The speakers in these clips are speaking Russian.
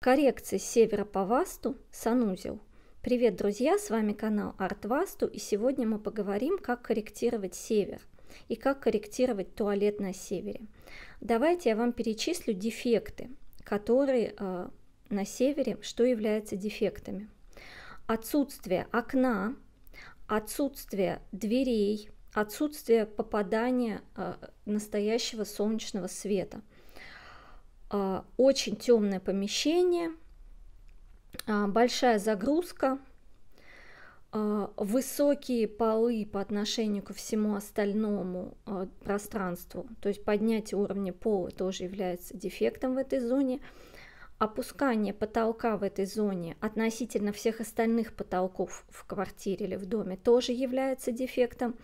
Коррекции с севера по Васту, санузел. Привет, друзья, с вами канал Арт Васту, и сегодня мы поговорим, как корректировать север и как корректировать туалет на севере. Давайте я вам перечислю дефекты, которые э, на севере, что является дефектами. Отсутствие окна, отсутствие дверей, отсутствие попадания э, настоящего солнечного света – а, очень темное помещение, а, большая загрузка, а, высокие полы по отношению ко всему остальному пространству, то есть поднятие уровня пола тоже является дефектом в этой зоне, опускание потолка в этой зоне относительно всех остальных потолков в квартире или в доме тоже является дефектом,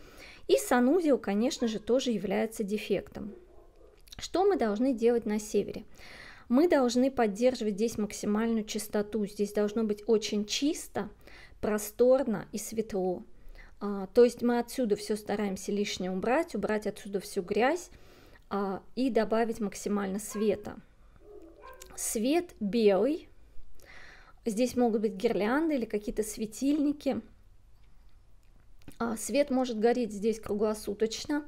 и санузел, конечно же, тоже является дефектом. Что мы должны делать на севере? Мы должны поддерживать здесь максимальную чистоту. Здесь должно быть очень чисто, просторно и светло. А, то есть мы отсюда все стараемся лишнее убрать, убрать отсюда всю грязь а, и добавить максимально света. Свет белый. Здесь могут быть гирлянды или какие-то светильники. А, свет может гореть здесь круглосуточно.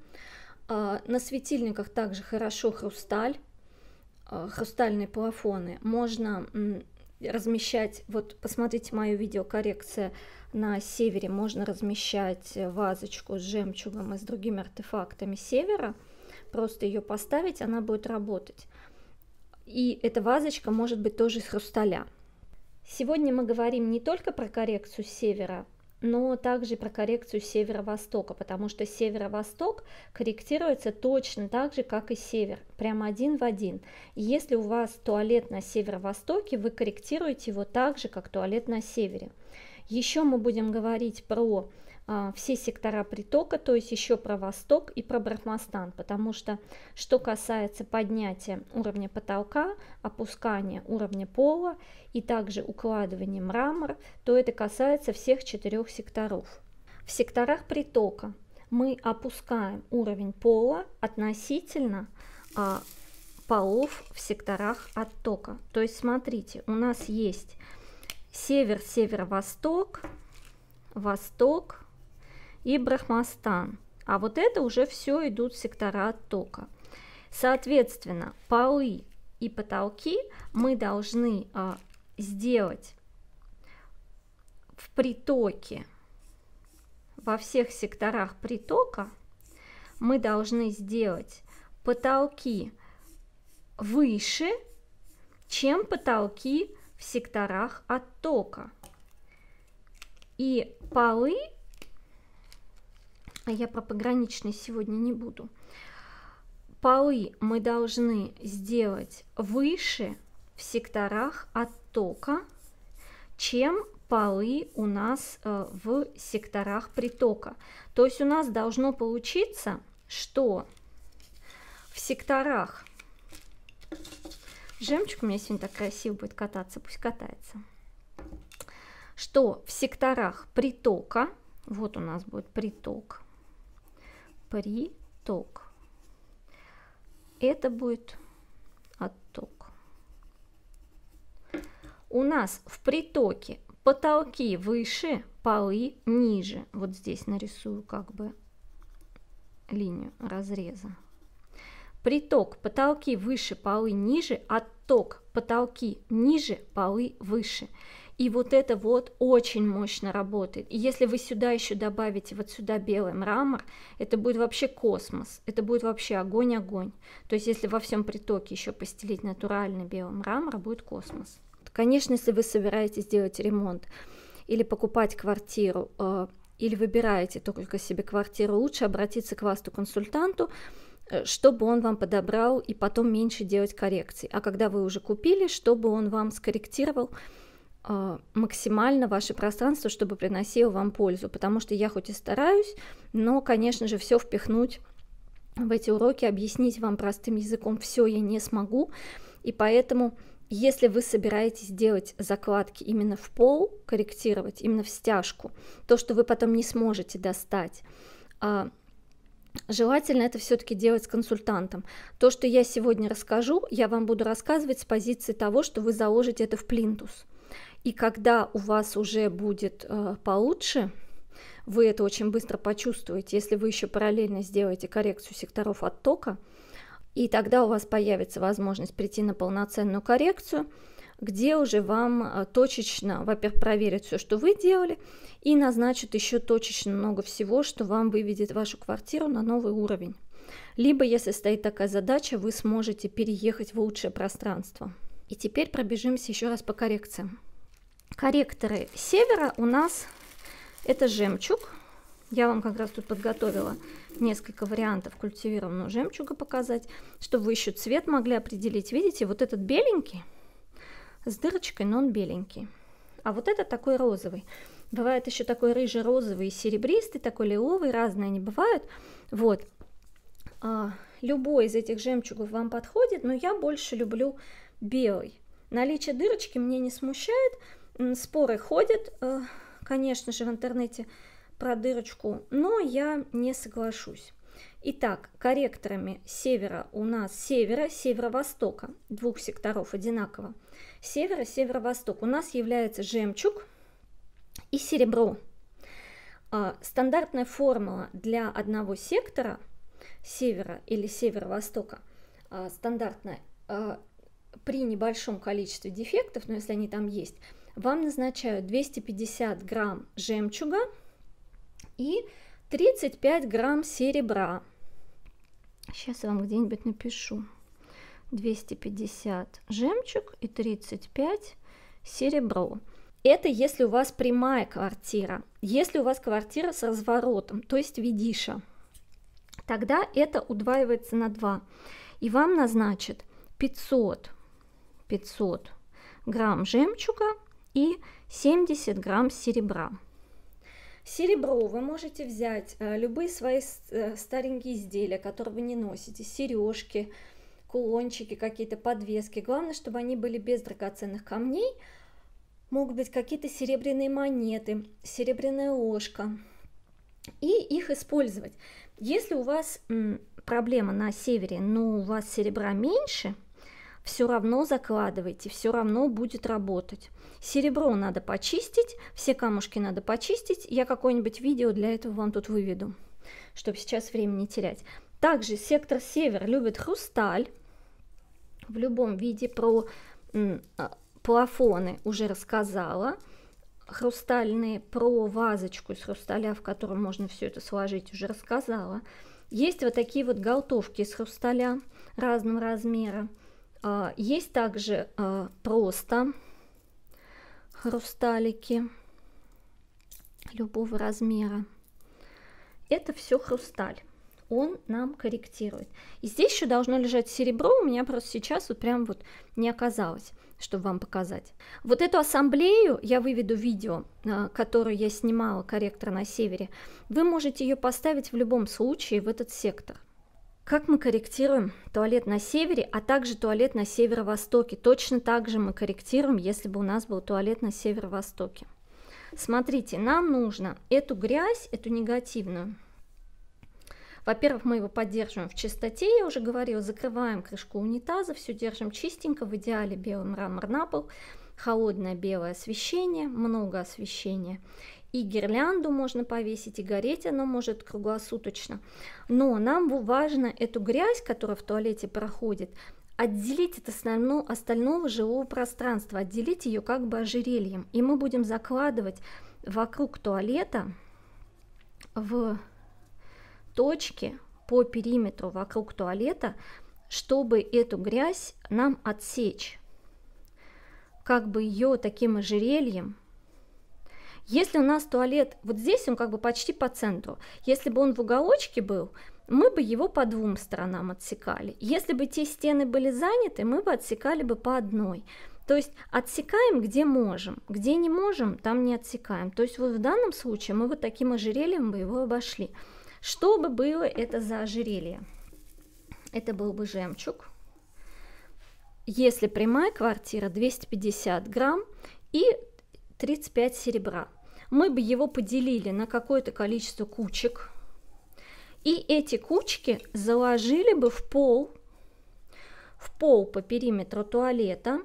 А, на светильниках также хорошо хрусталь, а, хрустальные плафоны. Можно размещать, вот посмотрите мою видео на севере, можно размещать вазочку с жемчугом и с другими артефактами севера, просто ее поставить, она будет работать. И эта вазочка может быть тоже из хрусталя. Сегодня мы говорим не только про коррекцию севера, но также про коррекцию северо-востока, потому что северо-восток корректируется точно так же, как и север, прямо один в один. Если у вас туалет на северо-востоке, вы корректируете его так же, как туалет на севере. Еще мы будем говорить про а, все сектора притока, то есть еще про Восток и про Брахмастан, потому что что касается поднятия уровня потолка, опускания уровня пола и также укладывания мрамор, то это касается всех четырех секторов. В секторах притока мы опускаем уровень пола относительно а, полов в секторах оттока. То есть смотрите, у нас есть север, северо-восток, восток и Брахмастан. А вот это уже все идут сектора оттока. Соответственно, полы и потолки мы должны а, сделать в притоке, во всех секторах притока мы должны сделать потолки выше, чем потолки в секторах оттока. И полы, а я про пограничные сегодня не буду, полы мы должны сделать выше в секторах оттока, чем полы у нас э, в секторах притока. То есть у нас должно получиться, что в секторах Жемчуг у меня сегодня так красиво будет кататься, пусть катается. Что в секторах притока, вот у нас будет приток, приток, это будет отток. У нас в притоке потолки выше, полы ниже. Вот здесь нарисую как бы линию разреза. Приток – потолки выше, полы ниже, отток – потолки ниже, полы выше. И вот это вот очень мощно работает. И если вы сюда еще добавите вот сюда белый мрамор, это будет вообще космос, это будет вообще огонь-огонь. То есть если во всем притоке еще постелить натуральный белый мрамор, будет космос. Конечно, если вы собираетесь делать ремонт или покупать квартиру, э, или выбираете только себе квартиру, лучше обратиться к васту-консультанту, консультанту Э, чтобы он вам подобрал и потом меньше делать коррекций. А когда вы уже купили, чтобы он вам скорректировал э, максимально ваше пространство, чтобы приносило вам пользу. Потому что я хоть и стараюсь, но, конечно же, все впихнуть в эти уроки, объяснить вам простым языком все я не смогу. И поэтому, если вы собираетесь делать закладки именно в пол, корректировать, именно в стяжку, то, что вы потом не сможете достать, а Желательно это все-таки делать с консультантом. То, что я сегодня расскажу, я вам буду рассказывать с позиции того, что вы заложите это в плинтус. И когда у вас уже будет э, получше, вы это очень быстро почувствуете, если вы еще параллельно сделаете коррекцию секторов оттока, и тогда у вас появится возможность прийти на полноценную коррекцию – где уже вам э, точечно, во-первых, проверят все, что вы делали, и назначат еще точечно много всего, что вам выведет вашу квартиру на новый уровень. Либо, если стоит такая задача, вы сможете переехать в лучшее пространство. И теперь пробежимся еще раз по коррекциям. Корректоры севера у нас это жемчуг. Я вам как раз тут подготовила несколько вариантов культивированного жемчуга показать, чтобы вы еще цвет могли определить. Видите, вот этот беленький – с дырочкой, но он беленький. А вот этот такой розовый. Бывает еще такой рыжий, розовый, серебристый, такой лиловый, разные они бывают. Вот. А, любой из этих жемчугов вам подходит, но я больше люблю белый. Наличие дырочки мне не смущает. Споры ходят, э, конечно же, в интернете про дырочку, но я не соглашусь. Итак, корректорами севера у нас севера, северо-востока, двух секторов одинаково. Севера, северо-восток у нас является жемчуг и серебро. А, стандартная формула для одного сектора севера или северо-востока а, стандартная а, при небольшом количестве дефектов, но если они там есть, вам назначают 250 грамм жемчуга и 35 грамм серебра. Сейчас я вам где-нибудь напишу. 250 жемчуг и 35 серебро. Это если у вас прямая квартира, если у вас квартира с разворотом, то есть видиша, тогда это удваивается на 2. И вам назначат 500, 500 грамм жемчуга и 70 грамм серебра. Серебро вы можете взять э, любые свои э, старенькие изделия, которые вы не носите, сережки, кулончики, какие-то подвески. Главное, чтобы они были без драгоценных камней. Могут быть какие-то серебряные монеты, серебряная ложка. И их использовать. Если у вас проблема на севере, но у вас серебра меньше – все равно закладывайте, все равно будет работать. Серебро надо почистить, все камушки надо почистить. Я какое-нибудь видео для этого вам тут выведу, чтобы сейчас время не терять. Также сектор север любит хрусталь в любом виде про а, плафоны уже рассказала хрустальные про вазочку из хрусталя, в котором можно все это сложить, уже рассказала. Есть вот такие вот галтовки из хрусталя разного размера. А, есть также а, просто хрусталики любого размера. Это все хрусталь. Он нам корректирует. И здесь еще должно лежать серебро. У меня просто сейчас вот прям вот не оказалось, чтобы вам показать. Вот эту ассамблею я выведу видео, а, которую я снимала корректор на севере. Вы можете ее поставить в любом случае в этот сектор. Как мы корректируем туалет на севере, а также туалет на северо-востоке? Точно так же мы корректируем, если бы у нас был туалет на северо-востоке. Смотрите, нам нужно эту грязь, эту негативную. Во-первых, мы его поддерживаем в чистоте, я уже говорила, закрываем крышку унитаза, все держим чистенько, в идеале белый мрамор на пол, холодное белое освещение, много освещения и гирлянду можно повесить, и гореть оно может круглосуточно. Но нам важно эту грязь, которая в туалете проходит, отделить от основного, остального жилого пространства, отделить ее как бы ожерельем. И мы будем закладывать вокруг туалета в точке по периметру вокруг туалета, чтобы эту грязь нам отсечь, как бы ее таким ожерельем если у нас туалет вот здесь, он как бы почти по центру. Если бы он в уголочке был, мы бы его по двум сторонам отсекали. Если бы те стены были заняты, мы бы отсекали бы по одной. То есть отсекаем, где можем, где не можем, там не отсекаем. То есть вот в данном случае мы вот таким ожерельем бы его обошли. Что бы было это за ожерелье? Это был бы жемчуг. Если прямая квартира 250 грамм и 35 серебра мы бы его поделили на какое-то количество кучек, и эти кучки заложили бы в пол, в пол по периметру туалета,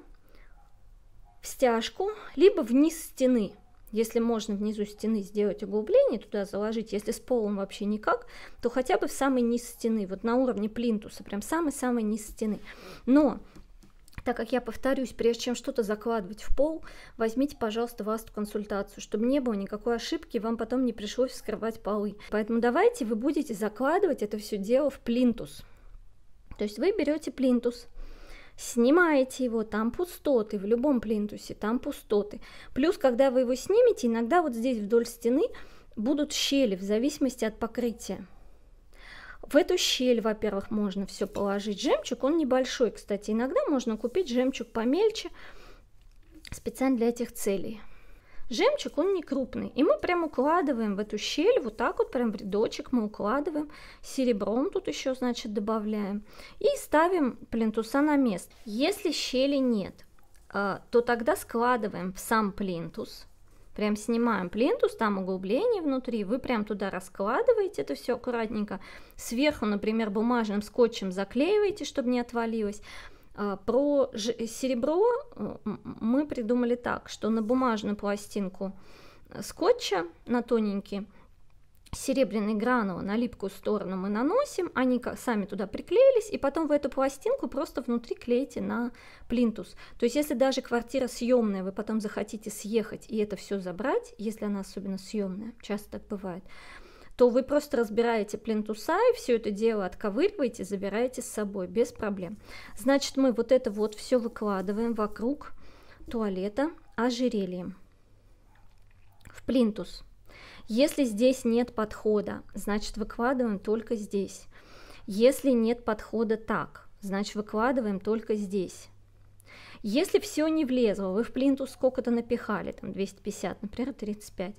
в стяжку, либо вниз стены. Если можно внизу стены сделать углубление, туда заложить, если с полом вообще никак, то хотя бы в самый низ стены, вот на уровне плинтуса, прям самый-самый низ стены. Но так как я повторюсь, прежде чем что-то закладывать в пол, возьмите, пожалуйста, васту консультацию, чтобы не было никакой ошибки, вам потом не пришлось вскрывать полы. Поэтому давайте вы будете закладывать это все дело в плинтус. То есть вы берете плинтус, снимаете его, там пустоты, в любом плинтусе там пустоты. Плюс, когда вы его снимете, иногда вот здесь вдоль стены будут щели в зависимости от покрытия в эту щель, во-первых, можно все положить. Жемчуг, он небольшой, кстати. Иногда можно купить жемчуг помельче, специально для этих целей. Жемчуг, он не крупный. И мы прям укладываем в эту щель, вот так вот, прям в рядочек мы укладываем. Серебром тут еще, значит, добавляем. И ставим плинтуса на место. Если щели нет, э, то тогда складываем в сам плинтус Прям снимаем плинтус, там углубление внутри, вы прям туда раскладываете это все аккуратненько. Сверху, например, бумажным скотчем заклеиваете, чтобы не отвалилось. А, про серебро э, мы придумали так, что на бумажную пластинку э, скотча, на тоненький, серебряные гранулы на липкую сторону мы наносим, они сами туда приклеились, и потом вы эту пластинку просто внутри клеите на плинтус. То есть если даже квартира съемная, вы потом захотите съехать и это все забрать, если она особенно съемная, часто так бывает, то вы просто разбираете плинтуса и все это дело отковыриваете, забираете с собой без проблем. Значит, мы вот это вот все выкладываем вокруг туалета ожерельем в плинтус. Если здесь нет подхода, значит выкладываем только здесь. Если нет подхода так, значит выкладываем только здесь. Если все не влезло, вы в плинтус сколько-то напихали, там 250, например, 35,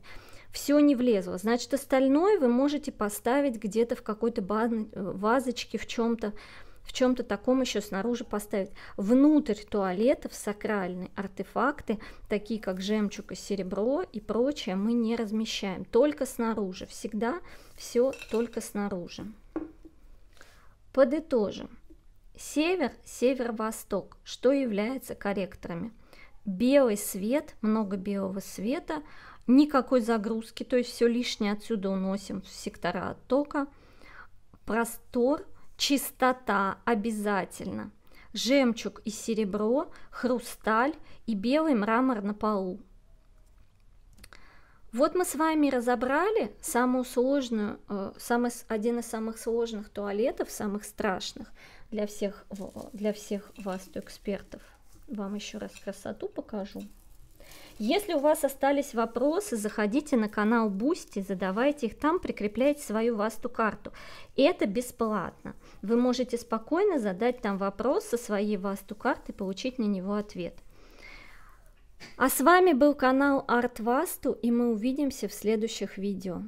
все не влезло, значит остальное вы можете поставить где-то в какой-то э, вазочке, в чем-то, в чем-то таком еще снаружи поставить. Внутрь туалетов сакральные артефакты, такие как жемчуг и серебро и прочее, мы не размещаем. Только снаружи. Всегда все только снаружи. Подытожим. Север, северо-восток, что является корректорами. Белый свет, много белого света, никакой загрузки, то есть все лишнее отсюда уносим в сектора оттока. Простор – чистота обязательно, жемчуг и серебро, хрусталь и белый мрамор на полу. Вот мы с вами разобрали самую сложную, э, самый, один из самых сложных туалетов, самых страшных для всех, э, для всех вас, экспертов. Вам еще раз красоту покажу. Если у вас остались вопросы, заходите на канал Бусти, задавайте их там, прикрепляйте свою васту карту. Это бесплатно. Вы можете спокойно задать там вопрос со своей васту карты и получить на него ответ. А с вами был канал Арт Васту, и мы увидимся в следующих видео.